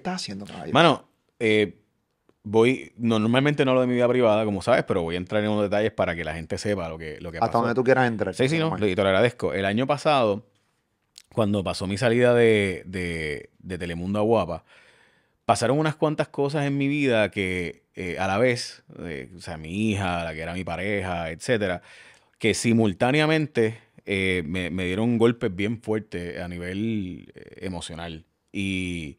estás haciendo, caballero? Mano, eh, voy, normalmente no lo de mi vida privada, como sabes, pero voy a entrar en unos detalles para que la gente sepa lo que, lo que Hasta donde tú quieras entrar. Sí, sí, no, y te lo agradezco. El año pasado, cuando pasó mi salida de, de, Telemundo a Guapa, pasaron unas cuantas cosas en mi vida que eh, a la vez, eh, o sea, mi hija, la que era mi pareja, etcétera, que simultáneamente me, me, dieron golpes bien fuertes a nivel emocional. Y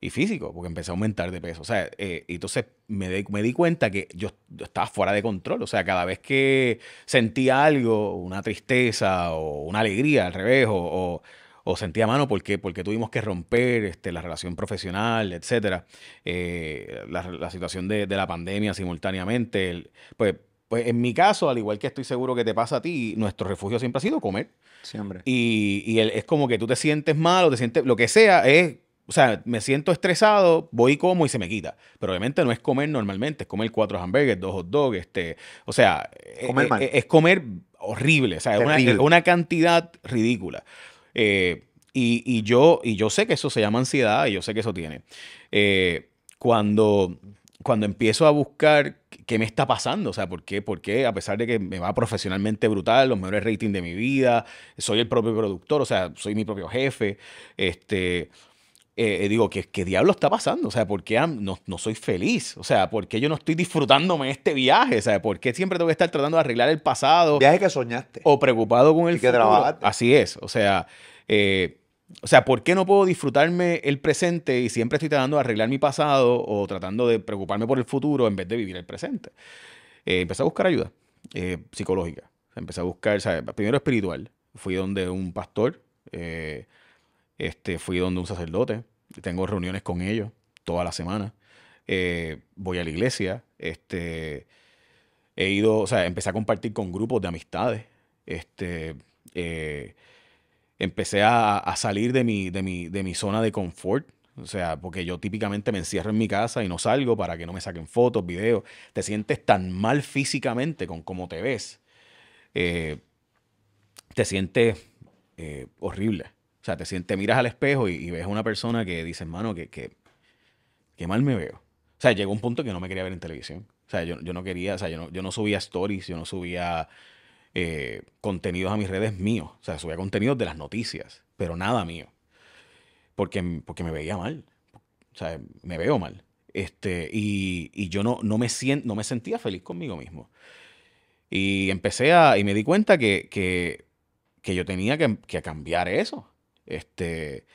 y físico, porque empecé a aumentar de peso. O sea, eh, entonces me, me, di cuenta que yo, estaba fuera de control. O sea, cada vez que sentía algo, una tristeza o una alegría al revés, o, o, sentía mano porque, porque tuvimos que romper este, la relación profesional, etcétera, eh, la, la, situación de, de, la pandemia simultáneamente, pues pues en mi caso, al igual que estoy seguro que te pasa a ti, nuestro refugio siempre ha sido comer. Siempre. Y, y es como que tú te sientes mal o te sientes, lo que sea, es o sea, me siento estresado, voy y como y se me quita. Pero obviamente no es comer normalmente, es comer cuatro hamburguesas, dos hot dogs, este, o sea, eh, eh, eh, es, comer horrible, o sea, una, cantidad ridícula. y, y, yo, y yo sé que eso se llama ansiedad y yo sé que eso tiene. cuando, cuando empiezo a buscar qué me está pasando, o sea, ¿por qué? ¿por qué? A pesar de que me va profesionalmente brutal, los mejores ratings de mi vida, soy el propio productor, o sea, soy mi propio jefe, este, eh, digo, ¿qué, ¿qué, diablo está pasando? O sea, ¿por qué no, soy feliz? O sea, ¿por qué yo no estoy disfrutándome este viaje? O sea, ¿por qué siempre tengo que estar tratando de arreglar el pasado? Viaje que soñaste. O preocupado con el que futuro. Así es. O sea, eh, o sea, ¿por qué no puedo disfrutarme el presente y siempre estoy tratando de arreglar mi pasado o tratando de preocuparme por el futuro en vez de vivir el presente? Eh, empecé a buscar ayuda psicológica. Empecé a buscar, primero espiritual. Fui donde un pastor este, fui donde un sacerdote, tengo reuniones con ellos toda la semana. Eh, voy a la iglesia, este, he ido, o sea, empecé a compartir con grupos de amistades, este, eh, empecé a, salir de mi, de, mi, zona de confort, o sea, porque yo típicamente me encierro en mi casa y no salgo para que no me saquen fotos, videos. Te sientes tan mal físicamente con cómo te ves. Eh, te sientes horrible. O sea, te, sientes, miras al espejo y, ves a una persona que dice, mano, que, que, mal me veo. O sea, llegó un punto que no me quería ver en televisión. O sea, yo, yo no quería, o sea, yo no, yo no subía stories, yo no subía eh, contenidos a mis redes míos. O sea, subía contenidos de las noticias, pero nada mío. Porque, porque me veía mal. O sea, me veo mal. Este, y, y yo no, no, me no me sentía feliz conmigo mismo. Y empecé a, y me di cuenta que, que, que yo tenía que, que cambiar eso. Este,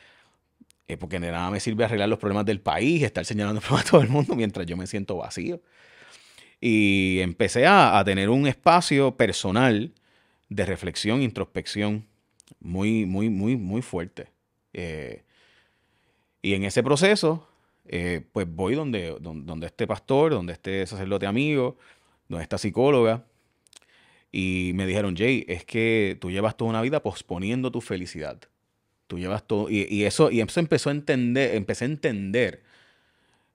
eh, porque de nada me sirve arreglar los problemas del país, estar señalando problemas a todo el mundo mientras yo me siento vacío. Y empecé a, a tener un espacio personal de reflexión, introspección, muy, muy, muy, muy fuerte. Eh, y en ese proceso, eh, pues voy donde, donde, donde, este pastor, donde este sacerdote amigo, donde esta psicóloga, y me dijeron, Jay, es que tú llevas toda una vida posponiendo tu felicidad. Tú llevas todo. Y, y eso, y eso empezó a entender, empecé a entender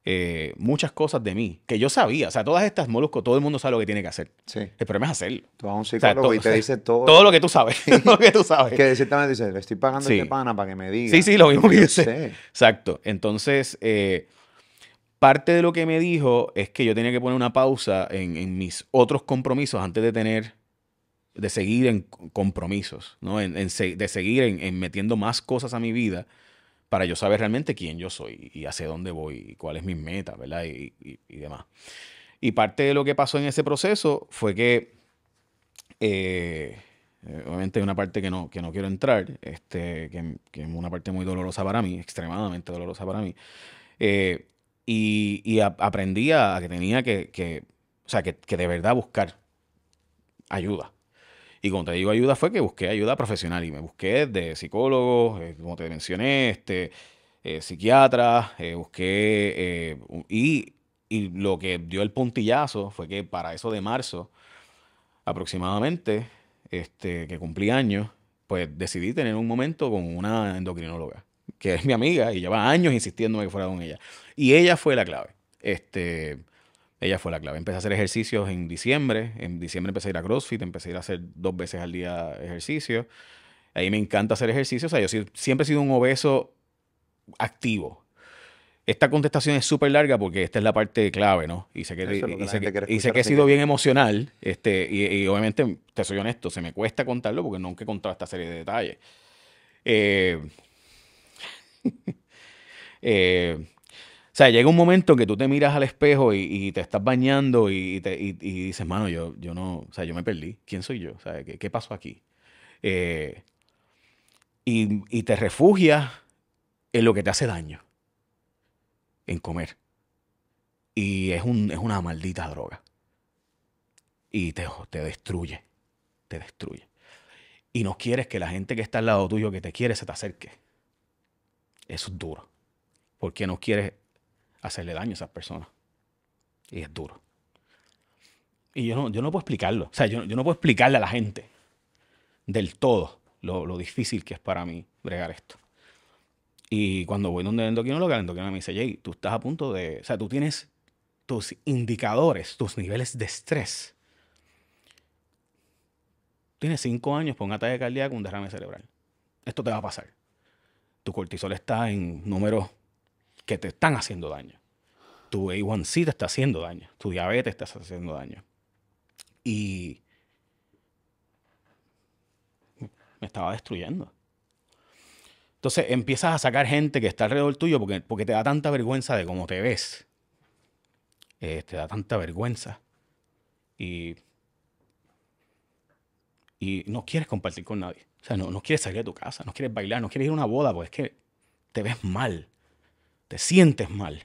eh, muchas cosas de mí que yo sabía. O sea, todas estas moluscos, todo el mundo sabe lo que tiene que hacer. Sí. El problema es hacerlo. Tú vas a un psicólogo y te dice todo. Todo lo que tú sabes. todo lo que tú sabes. que ciertamente dice, le estoy pagando este pana para que me diga. Sí, sí, lo mismo que yo Exacto. Entonces, eh, parte de lo que me dijo es que yo tenía que poner una pausa en, en mis otros compromisos antes de tener de seguir en compromisos, ¿no? En, de seguir en, metiendo más cosas a mi vida para yo saber realmente quién yo soy y hacia dónde voy y cuál es mi meta, ¿verdad? Y, y, demás. Y parte de lo que pasó en ese proceso fue que, eh, eh, obviamente hay una parte que no, que no quiero entrar, este, que, que, es una parte muy dolorosa para mí, extremadamente dolorosa para mí. Eh, y, y aprendí a, que tenía que, que o sea, que, que de verdad buscar ayuda. Y cuando te digo ayuda fue que busqué ayuda profesional y me busqué de psicólogo, eh, como te mencioné, este, eh, psiquiatras, eh, busqué y, y, lo que dio el puntillazo fue que para eso de marzo aproximadamente, este, que cumplí años, pues decidí tener un momento con una endocrinóloga, que es mi amiga y lleva años insistiéndome que fuera con ella. Y ella fue la clave. Este, ella fue la clave. Empecé a hacer ejercicios en diciembre. En diciembre empecé a ir a CrossFit, empecé a ir a hacer dos veces al día ejercicio. Ahí me encanta hacer ejercicios yo siempre he sido un obeso activo. Esta contestación es súper larga porque esta es la parte clave, ¿no? Y sé que, y, que, he sido bien emocional. Este, y, obviamente, te soy honesto, se me cuesta contarlo porque nunca he contado esta serie de detalles. Eh, eh, o sea, llega un momento que tú te miras al espejo y, te estás bañando y, dices, mano, yo, yo no, o sea, yo me perdí. ¿Quién soy yo? ¿qué, pasó aquí? Eh, y te refugias en lo que te hace daño, en comer. Y es, es una maldita droga. Y te, te, destruye, te destruye. Y no quieres que la gente que está al lado tuyo, que te quiere, se te acerque. Eso es duro. Porque no quieres hacerle daño a esas personas. Y es duro. Y yo no, yo no puedo explicarlo. O sea, yo, no puedo explicarle a la gente del todo lo, difícil que es para mí bregar esto. Y cuando voy donde el endocrinólogo, el endocrinólogo me dice, Jay, tú estás a punto de... O sea, tú tienes tus indicadores, tus niveles de estrés. Tienes cinco años por un ataque cardíaco, un derrame cerebral. Esto te va a pasar. Tu cortisol está en números que te están haciendo daño. Tu A1C te está haciendo daño, tu diabetes te está haciendo daño. Y me estaba destruyendo. Entonces empiezas a sacar gente que está alrededor tuyo porque, porque te da tanta vergüenza de cómo te ves. Eh, te da tanta vergüenza. Y, y no quieres compartir con nadie. O sea, no, no quieres salir de tu casa, no quieres bailar, no quieres ir a una boda porque es que te ves mal te sientes mal.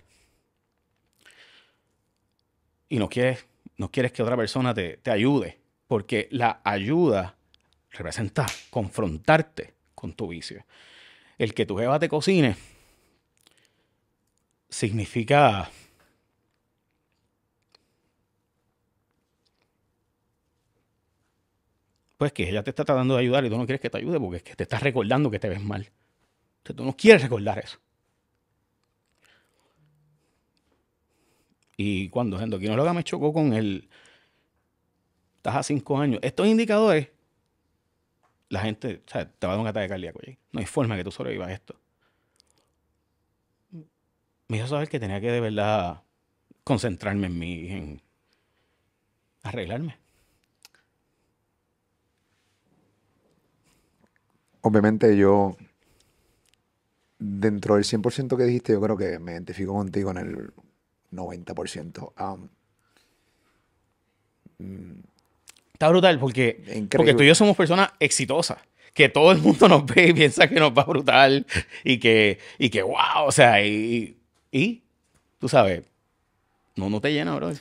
Y no quieres, no quieres que otra persona te, ayude, porque la ayuda representa confrontarte con tu vicio. El que tu jeva te cocine significa pues que ella te está tratando de ayudar y tú no quieres que te ayude porque es que te estás recordando que te ves mal. Entonces, tú no quieres recordar eso. Y cuando que me chocó con el. Estás a cinco años. Estos indicadores, la gente o sea, te va a dar un ataque cardíaco. No hay forma que tú sobrevivas a esto. Me hizo saber que tenía que de verdad concentrarme en mí, en arreglarme. Obviamente yo dentro del 100% que dijiste, yo creo que me identifico contigo en el 90%. Um, mm, Está brutal porque, porque tú y yo somos personas exitosas que todo el mundo nos ve y piensa que nos va brutal y que, y que wow, o sea, y, y tú sabes, no, no te llena, bro.